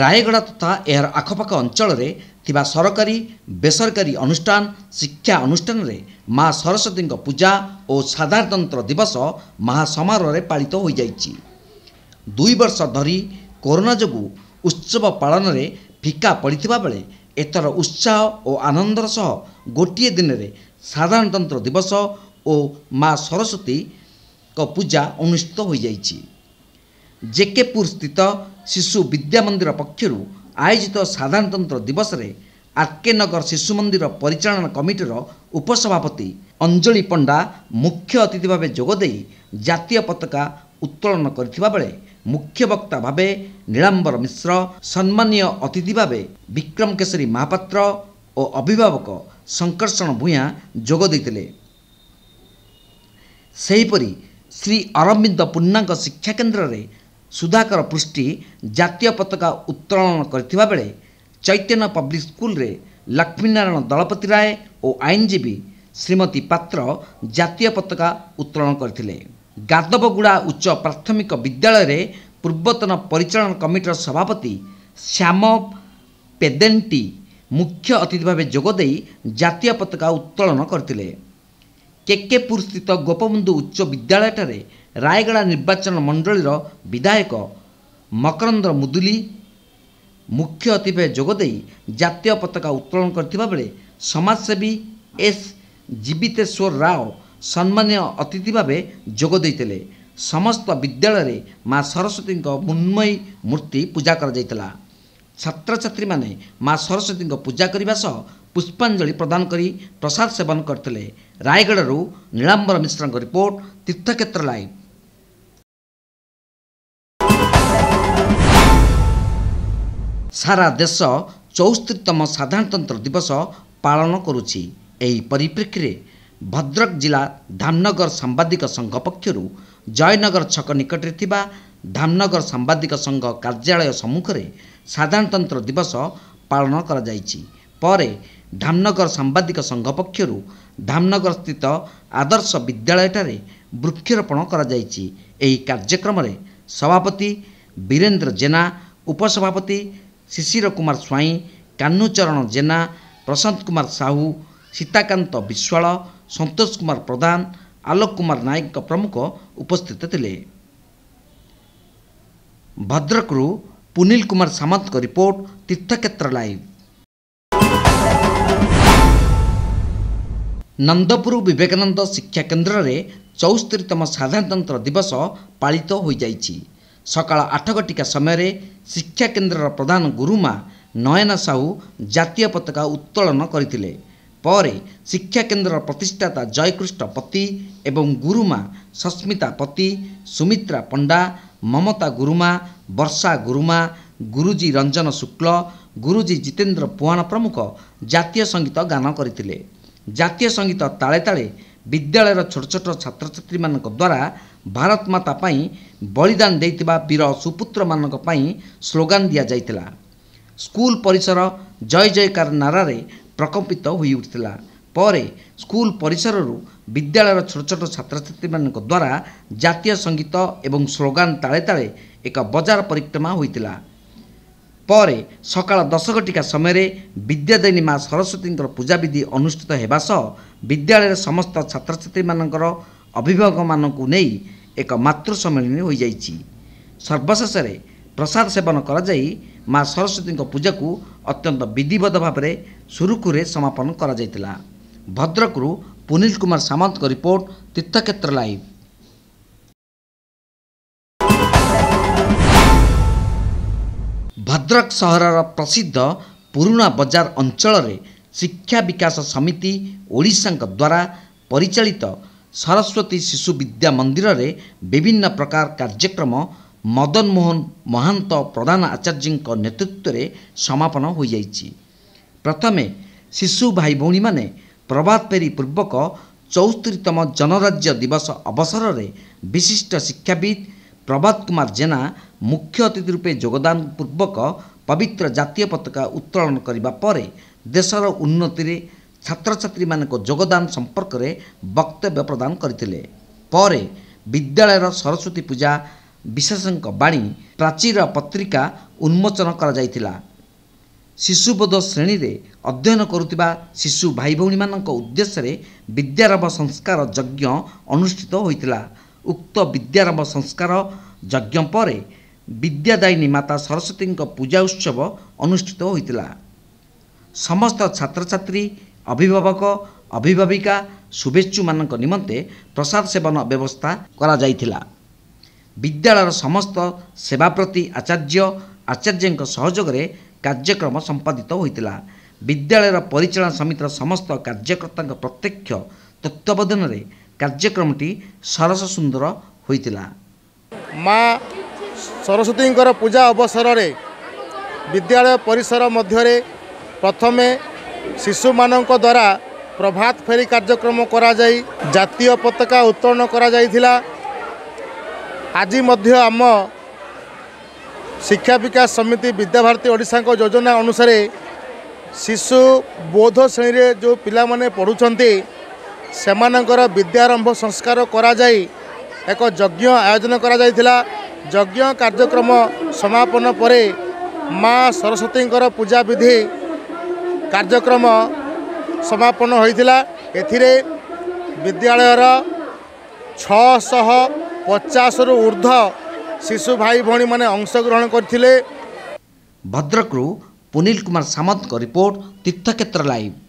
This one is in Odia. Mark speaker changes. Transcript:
Speaker 1: ରାୟଗଡ଼ା ତଥା ଏହାର ଆଖପାଖ ଅଞ୍ଚଳରେ ଥିବା ସରକାରୀ ବେସରକାରୀ ଅନୁଷ୍ଠାନ ଶିକ୍ଷା ଅନୁଷ୍ଠାନରେ ମା ସରସ୍ୱତୀଙ୍କ ପୂଜା ଓ ସାଧାରଣତନ୍ତ୍ର ଦିବସ ମହାସମାରୋହରେ ପାଳିତ ହୋଇଯାଇଛି ଦୁଇ ବର୍ଷ ଧରି କରୋନା ଯୋଗୁଁ ଉତ୍ସବ ପାଳନରେ ଫିକା ପଡ଼ିଥିବା ବେଳେ ଏଥର ଉତ୍ସାହ ଓ ଆନନ୍ଦର ସହ ଗୋଟିଏ ଦିନରେ ସାଧାରଣତନ୍ତ୍ର ଦିବସ ଓ ମା ସରସ୍ୱତୀଙ୍କ ପୂଜା ଅନୁଷ୍ଠିତ ହୋଇଯାଇଛି ଜେକେପୁର ସ୍ଥିତ ଶିଶୁ ବିଦ୍ୟା ମନ୍ଦିର ପକ୍ଷରୁ ଆୟୋଜିତ ସାଧାରଣତନ୍ତ୍ର ଦିବସରେ ଆର୍କେ ନଗର ଶିଶୁ ମନ୍ଦିର ପରିଚାଳନା କମିଟିର ଉପସଭାପତି ଅଞ୍ଜଳି ପଣ୍ଡା ମୁଖ୍ୟ ଅତିଥି ଭାବେ ଯୋଗଦେଇ ଜାତୀୟ ପତାକା ଉତ୍ତୋଳନ କରିଥିବାବେଳେ ମୁଖ୍ୟ ବକ୍ତା ଭାବେ ନୀଳାମ୍ବର ମିଶ୍ର ସମ୍ମାନୀୟ ଅତିଥି ଭାବେ ବିକ୍ରମ କେଶରୀ ମହାପାତ୍ର ଓ ଅଭିଭାବକ ଶଙ୍କର୍ଷଣ ଭୂୟାଁ ଯୋଗ ଦେଇଥିଲେ ସେହିପରି ଶ୍ରୀ ଅରବିନ୍ଦ ପୂର୍ଣ୍ଣାଙ୍କ ଶିକ୍ଷାକେନ୍ଦ୍ରରେ ସୁଧାକର ପୃଷ୍ଟି ଜାତୀୟ ପତାକା ଉତ୍ତୋଳନ କରିଥିବା ବେଳେ ଚୈତନ୍ୟ ପବ୍ଲିକ୍ ସ୍କୁଲରେ ଲକ୍ଷ୍ମୀନାରାୟଣ ଦଳପତି ରାୟ ଓ ଆଇନଜୀବୀ ଶ୍ରୀମତୀ ପାତ୍ର ଜାତୀୟ ପତାକା ଉତ୍ତୋଳନ କରିଥିଲେ ଗାଦବଗୁଡ଼ା ଉଚ୍ଚ ପ୍ରାଥମିକ ବିଦ୍ୟାଳୟରେ ପୂର୍ବତନ ପରିଚାଳନା କମିଟିର ସଭାପତି ଶ୍ୟାମ ପେଦେଣ୍ଟି ମୁଖ୍ୟ ଅତିଥି ଭାବେ ଯୋଗଦେଇ ଜାତୀୟ ପତାକା ଉତ୍ତୋଳନ କରିଥିଲେ କେକେପୁର ସ୍ଥିତ ଗୋପବନ୍ଧୁ ଉଚ୍ଚ ବିଦ୍ୟାଳୟଠାରେ ରାୟଗଡ଼ା ନିର୍ବାଚନ ମଣ୍ଡଳୀର ବିଧାୟକ ମକରନ୍ଦ ମୁଦୁଲି ମୁଖ୍ୟ ଅତିଥି ଭାବେ ଯୋଗଦେଇ ଜାତୀୟ ପତାକା ଉତ୍ତୋଳନ କରିଥିବା ବେଳେ ସମାଜସେବୀ ଏସ୍ ଜିବିତେଶ୍ୱର ରାଓ ସମ୍ମାନୀୟ ଅତିଥି ଭାବେ ଯୋଗ ଦେଇଥିଲେ ସମସ୍ତ ବିଦ୍ୟାଳୟରେ ମା ସରସ୍ୱତୀଙ୍କ ମୃନ୍ମୟୀ ମୂର୍ତ୍ତି ପୂଜା କରାଯାଇଥିଲା ଛାତ୍ରଛାତ୍ରୀମାନେ ମା ସରସ୍ୱତୀଙ୍କ ପୂଜା କରିବା ସହ ପୁଷ୍ପାଞ୍ଜଳି ପ୍ରଦାନ କରି ପ୍ରସାଦ ସେବନ କରିଥିଲେ ରାୟଗଡ଼ାରୁ ନୀଳାମ୍ବର ମିଶ୍ରଙ୍କ ରିପୋର୍ଟ ତୀର୍ଥକ୍ଷେତ୍ର ଲାଇଭ୍ ସାରା ଦେଶ ଚଉସ୍ତରୀତମ ସାଧାରଣତନ୍ତ୍ର ଦିବସ ପାଳନ କରୁଛି ଏହି ପରିପ୍ରେକ୍ଷୀରେ ଭଦ୍ରକ ଜିଲ୍ଲା ଧାମନଗର ସାମ୍ବାଦିକ ସଂଘ ପକ୍ଷରୁ ଜୟନଗର ଛକ ନିକଟରେ ଥିବା ଧାମନଗର ସାମ୍ବାଦିକ ସଂଘ କାର୍ଯ୍ୟାଳୟ ସମ୍ମୁଖରେ ସାଧାରଣତନ୍ତ୍ର ଦିବସ ପାଳନ କରାଯାଇଛି ପରେ ଧାମନଗର ସାମ୍ବାଦିକ ସଂଘ ପକ୍ଷରୁ ଧାମନଗର ସ୍ଥିତ ଆଦର୍ଶ ବିଦ୍ୟାଳୟଠାରେ ବୃକ୍ଷରୋପଣ କରାଯାଇଛି ଏହି କାର୍ଯ୍ୟକ୍ରମରେ ସଭାପତି ବୀରେନ୍ଦ୍ର ଜେନା ଉପସଭାପତି ଶିଶିର କୁମାର ସ୍ୱାଇଁ କାହ୍ନୁଚରଣ ଜେନା ପ୍ରଶାନ୍ତ କୁମାର ସାହୁ ସୀତାକାନ୍ତ ବିଶ୍ୱାଳ ସନ୍ତୋଷ କୁମାର ପ୍ରଧାନ ଆଲୋକ କୁମାର ନାୟକଙ୍କ ପ୍ରମୁଖ ଉପସ୍ଥିତ ଥିଲେ ଭଦ୍ରକରୁ ପୁନିଲ କୁମାର ସାମନ୍ତଙ୍କ ରିପୋର୍ଟ ତୀର୍ଥକ୍ଷେତ୍ର ଲାଇଭ୍ ନନ୍ଦପୁର ବିବେକାନନ୍ଦ ଶିକ୍ଷା କେନ୍ଦ୍ରରେ ଚଉସ୍ତରୀତମ ସାଧାରଣତନ୍ତ୍ର ଦିବସ ପାଳିତ ହୋଇଯାଇଛି ସକାଳ ଆଠ ଘଟିକା ସମୟରେ ଶିକ୍ଷାକେନ୍ଦ୍ରର ପ୍ରଧାନ ଗୁରୁମା ନୟନା ସାହୁ ଜାତୀୟ ପତାକା ଉତ୍ତୋଳନ କରିଥିଲେ ପରେ ଶିକ୍ଷାକେନ୍ଦ୍ରର ପ୍ରତିଷ୍ଠାତା ଜୟକୃଷ୍ଣ ପତି ଏବଂ ଗୁରୁମା ସସ୍ମିତା ପତି ସୁମିତ୍ରା ପଣ୍ଡା ମମତା ଗୁରୁମା ବର୍ଷା ଗୁରୁମା ଗୁରୁଜୀ ରଞ୍ଜନ ଶୁକ୍ଲ ଗୁରୁଜୀ ଜିତେନ୍ଦ୍ର ପୁହାଣ ପ୍ରମୁଖ ଜାତୀୟ ସଙ୍ଗୀତ ଗାନ କରିଥିଲେ ଜାତୀୟ ସଙ୍ଗୀତ ତାଳେ ତାଳେ ବିଦ୍ୟାଳୟର ଛୋଟ ଛୋଟ ଛାତ୍ରଛାତ୍ରୀମାନଙ୍କ ଦ୍ୱାରା ଭାରତ ମାତା ପାଇଁ ବଳିଦାନ ଦେଇଥିବା ବୀର ସୁପୁତ୍ରମାନଙ୍କ ପାଇଁ ସ୍ଲୋଗାନ ଦିଆଯାଇଥିଲା ସ୍କୁଲ ପରିସର ଜୟ ଜୟକାର ନାରାରେ ପ୍ରକମ୍ପିତ ହୋଇଉଠିଥିଲା ପରେ ସ୍କୁଲ ପରିସରରୁ ବିଦ୍ୟାଳୟର ଛୋଟ ଛୋଟ ଛାତ୍ରଛାତ୍ରୀମାନଙ୍କ ଦ୍ୱାରା ଜାତୀୟ ସଙ୍ଗୀତ ଏବଂ ସ୍ଲୋଗାନ ତାଳେ ତାଳେ ଏକ ବଜାର ପରିକ୍ରମା ହୋଇଥିଲା ପରେ ସକାଳ ଦଶ ଘଟିକା ସମୟରେ ବିଦ୍ୟାଦିନୀ ମା' ସରସ୍ୱତୀଙ୍କର ପୂଜାବିଧି ଅନୁଷ୍ଠିତ ହେବା ସହ ବିଦ୍ୟାଳୟରେ ସମସ୍ତ ଛାତ୍ରଛାତ୍ରୀମାନଙ୍କର ଅଭିଭାବକମାନଙ୍କୁ ନେଇ ଏକ ମାତୃ ସମ୍ମିଳନୀ ହୋଇଯାଇଛି ସର୍ବଶେଷରେ ପ୍ରସାଦ ସେବନ କରାଯାଇ ମା' ସରସ୍ୱତୀଙ୍କ ପୂଜାକୁ ଅତ୍ୟନ୍ତ ବିଧିବଦ୍ଧ ଭାବରେ ସୁରୁଖୁରୁରେ ସମାପନ କରାଯାଇଥିଲା ଭଦ୍ରକରୁ ପୁନିଲ କୁମାର ସାମନ୍ତଙ୍କ ରିପୋର୍ଟ ତୀର୍ଥକ୍ଷେତ୍ର ଲାଇଭ୍ ଭଦ୍ରକ ସହରର ପ୍ରସିଦ୍ଧ ପୁରୁଣା ବଜାର ଅଞ୍ଚଳରେ ଶିକ୍ଷା ବିକାଶ ସମିତି ଓଡ଼ିଶାଙ୍କ ଦ୍ୱାରା ପରିଚାଳିତ ସରସ୍ୱତୀ ଶିଶୁ ବିଦ୍ୟା ମନ୍ଦିରରେ ବିଭିନ୍ନ ପ୍ରକାର କାର୍ଯ୍ୟକ୍ରମ ମଦନମୋହନ ମହାନ୍ତ ପ୍ରଧାନ ଆଚାର୍ଯ୍ୟଙ୍କ ନେତୃତ୍ୱରେ ସମାପନ ହୋଇଯାଇଛି ପ୍ରଥମେ ଶିଶୁ ଭାଇ ଭଉଣୀମାନେ ପ୍ରଭାତ ପେରି ପୂର୍ବକ ଚଉସ୍ତରୀତମ ଜନରାଜ୍ୟ ଦିବସ ଅବସରରେ ବିଶିଷ୍ଟ ଶିକ୍ଷାବିତ୍ ପ୍ରଭାତ କୁମାର ଜେନା ମୁଖ୍ୟ ଅତିଥି ରୂପେ ଯୋଗଦାନ ପୂର୍ବକ ପବିତ୍ର ଜାତୀୟ ପତାକା ଉତ୍ତୋଳନ କରିବା ପରେ ଦେଶର ଉନ୍ନତିରେ ଛାତ୍ରଛାତ୍ରୀମାନଙ୍କ ଯୋଗଦାନ ସମ୍ପର୍କରେ ବକ୍ତବ୍ୟ ପ୍ରଦାନ କରିଥିଲେ ପରେ ବିଦ୍ୟାଳୟର ସରସ୍ୱତୀ ପୂଜା ବିଶେଷଙ୍କ ବାଣୀ ପ୍ରାଚୀର ପତ୍ରିକା ଉନ୍ମୋଚନ କରାଯାଇଥିଲା ଶିଶୁବୋଧ ଶ୍ରେଣୀରେ ଅଧ୍ୟୟନ କରୁଥିବା ଶିଶୁ ଭାଇ ଭଉଣୀମାନଙ୍କ ଉଦ୍ଦେଶ୍ୟରେ ବିଦ୍ୟାରମ୍ଭ ସଂସ୍କାର ଯଜ୍ଞ ଅନୁଷ୍ଠିତ ହୋଇଥିଲା ଉକ୍ତ ବିଦ୍ୟାରମ୍ଭ ସଂସ୍କାର ଯଜ୍ଞ ପରେ ବିଦ୍ୟାଦାୟିନୀ ମାତା ସରସ୍ୱତୀଙ୍କ ପୂଜା ଉତ୍ସବ ଅନୁଷ୍ଠିତ ହୋଇଥିଲା ସମସ୍ତ ଛାତ୍ରଛାତ୍ରୀ ଅଭିଭାବକ ଅଭିଭାବିକା ଶୁଭେଚ୍ଛୁମାନଙ୍କ ନିମନ୍ତେ ପ୍ରସାଦ ସେବନ ବ୍ୟବସ୍ଥା କରାଯାଇଥିଲା ବିଦ୍ୟାଳୟର ସମସ୍ତ ସେବା ପ୍ରତି ଆଚାର୍ଯ୍ୟ ଆଚାର୍ଯ୍ୟଙ୍କ ସହଯୋଗରେ କାର୍ଯ୍ୟକ୍ରମ ସମ୍ପାଦିତ ହୋଇଥିଲା ବିଦ୍ୟାଳୟର ପରିଚାଳନା ସମିତିର ସମସ୍ତ କାର୍ଯ୍ୟକର୍ତ୍ତାଙ୍କ ପ୍ରତ୍ୟକ୍ଷ ତତ୍ତ୍ୱାବଧାନରେ କାର୍ଯ୍ୟକ୍ରମଟି ସରସ ସୁନ୍ଦର ହୋଇଥିଲା ମା
Speaker 2: ସରସ୍ୱତୀଙ୍କର ପୂଜା ଅବସରରେ ବିଦ୍ୟାଳୟ ପରିସର ମଧ୍ୟରେ ପ୍ରଥମେ ଶିଶୁମାନଙ୍କ ଦ୍ୱାରା ପ୍ରଭାତ ଫେରି କାର୍ଯ୍ୟକ୍ରମ କରାଯାଇ ଜାତୀୟ ପତାକା ଉତ୍ତୋଳନ କରାଯାଇଥିଲା ଆଜି ମଧ୍ୟ ଆମ ଶିକ୍ଷା ବିକାଶ ସମିତି ବିଦ୍ୟାଭାରତୀ ଓଡ଼ିଶାଙ୍କ ଯୋଜନା ଅନୁସାରେ ଶିଶୁ ବୋଧ ଶ୍ରେଣୀରେ ଯେଉଁ ପିଲାମାନେ ପଢ଼ୁଛନ୍ତି ସେମାନଙ୍କର ବିଦ୍ୟାରମ୍ଭ ସଂସ୍କାର କରାଯାଇ ଏକ ଯଜ୍ଞ ଆୟୋଜନ କରାଯାଇଥିଲା ଯଜ୍ଞ କାର୍ଯ୍ୟକ୍ରମ ସମାପନ ପରେ ମା ସରସ୍ୱତୀଙ୍କର ପୂଜାବିଧି କାର୍ଯ୍ୟକ୍ରମ ସମାପନ ହୋଇଥିଲା ଏଥିରେ ବିଦ୍ୟାଳୟର ଛଅଶହ ପଚାଶରୁ ଉର୍ଦ୍ଧ୍ୱ ଶିଶୁ
Speaker 1: ଭାଇ ଭଉଣୀମାନେ ଅଂଶଗ୍ରହଣ କରିଥିଲେ ଭଦ୍ରକରୁ ପୁନିଲ କୁମାର ସାମନ୍ତଙ୍କ ରିପୋର୍ଟ ତୀର୍ଥକ୍ଷେତ୍ର ଲାଇଭ୍